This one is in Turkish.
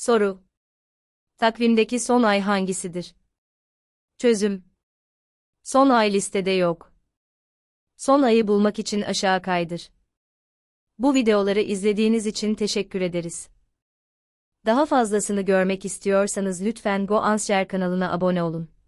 Soru. Takvimdeki son ay hangisidir? Çözüm. Son ay listede yok. Son ayı bulmak için aşağı kaydır. Bu videoları izlediğiniz için teşekkür ederiz. Daha fazlasını görmek istiyorsanız lütfen GoAnsher kanalına abone olun.